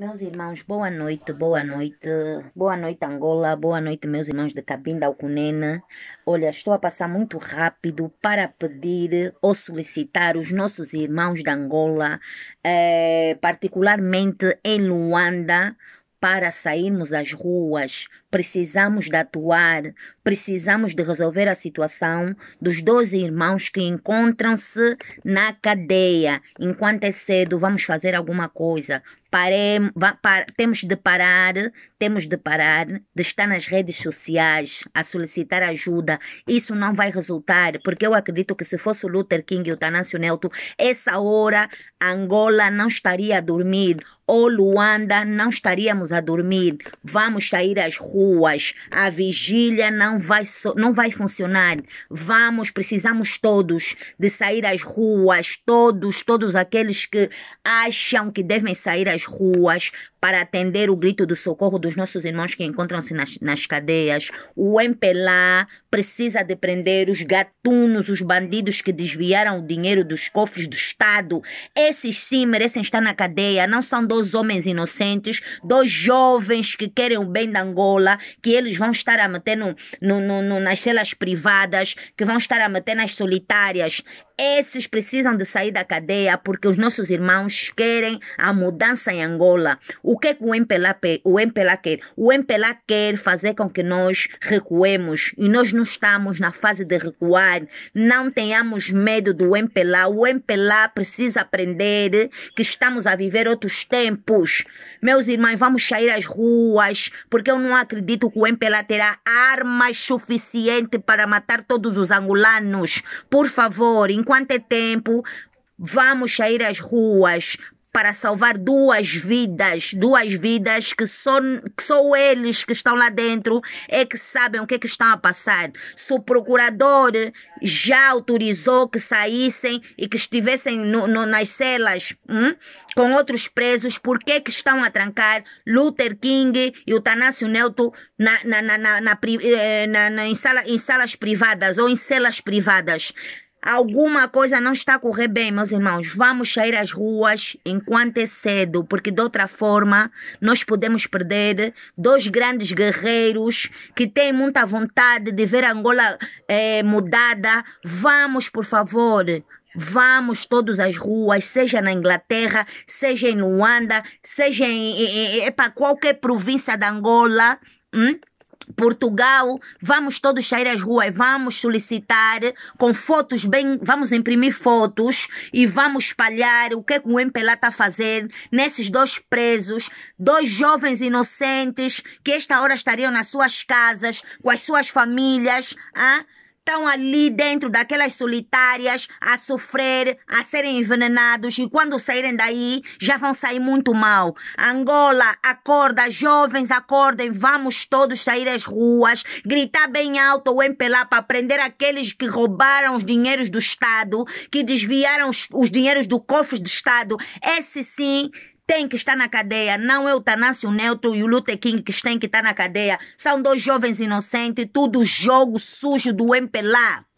Meus irmãos, boa noite, boa noite. Boa noite, Angola. Boa noite, meus irmãos de Cabinda Alcunena. Olha, estou a passar muito rápido para pedir ou solicitar os nossos irmãos de Angola, eh, particularmente em Luanda, para sairmos às ruas Precisamos de atuar, precisamos de resolver a situação dos 12 irmãos que encontram-se na cadeia. Enquanto é cedo, vamos fazer alguma coisa. va, par, temos de parar, temos de parar de estar nas redes sociais a solicitar ajuda. Isso não vai resultar, porque eu acredito que se fosse o Luther King e o Tanâncio Nelto, essa hora Angola não estaria a dormir, ou Luanda não estaríamos a dormir. Vamos sair às ruas ruas. A vigília não vai, so, não vai funcionar. Vamos, precisamos todos de sair às ruas. Todos, todos aqueles que acham que devem sair às ruas para atender o grito de socorro dos nossos irmãos que encontram-se nas, nas cadeias. O MPLA precisa de prender os gatunos, os bandidos que desviaram o dinheiro dos cofres do Estado. Esses sim merecem estar na cadeia. Não são dois homens inocentes, dois jovens que querem o bem da Angola, que eles vão estar a meter no, no, no, nas celas privadas, que vão estar a meter nas solitárias. Esses precisam de sair da cadeia porque os nossos irmãos querem a mudança em Angola. O que, é que o, MPLA, o MPLA quer? O MPLA quer fazer com que nós recuemos e nós não estamos na fase de recuar. Não tenhamos medo do MPLA. O MPLA precisa aprender que estamos a viver outros tempos. Meus irmãos, vamos sair às ruas porque eu não acredito que o MPLA terá armas suficientes para matar todos os angolanos. Por favor, enquanto quanto é tempo vamos sair às ruas para salvar duas vidas, duas vidas que só, que só eles que estão lá dentro é que sabem o que é que estão a passar. Se o procurador já autorizou que saíssem e que estivessem no, no, nas celas hum, com outros presos, por que é que estão a trancar Luther King e o Tanásio Neto na, na, na, na, na, na, eh, na, na, em, sala, em salas privadas ou em celas privadas? Alguma coisa não está a correr bem, meus irmãos. Vamos sair às ruas enquanto é cedo, porque de outra forma nós podemos perder dois grandes guerreiros que têm muita vontade de ver Angola eh, mudada. Vamos, por favor, Vamos todos às ruas, seja na Inglaterra, seja em Luanda, seja em, em, em, em para qualquer província da Angola. Hum? Portugal, vamos todos sair às ruas, vamos solicitar com fotos bem, vamos imprimir fotos e vamos espalhar o que, é o MP o MPLA está a tá fazer nesses dois presos, dois jovens inocentes que esta hora estariam nas suas casas, com as suas famílias, hein? estão ali dentro daquelas solitárias a sofrer, a serem envenenados e quando saírem daí já vão sair muito mal. Angola, acorda, jovens, acordem, vamos todos sair às ruas, gritar bem alto ou empelar para prender aqueles que roubaram os dinheiros do Estado, que desviaram os, os dinheiros do cofre do Estado. Esse sim tem que estar na cadeia, não é o Tanásio Neutro e o Luther King que tem que estar na cadeia. São dois jovens inocentes, tudo jogo sujo do MPLA.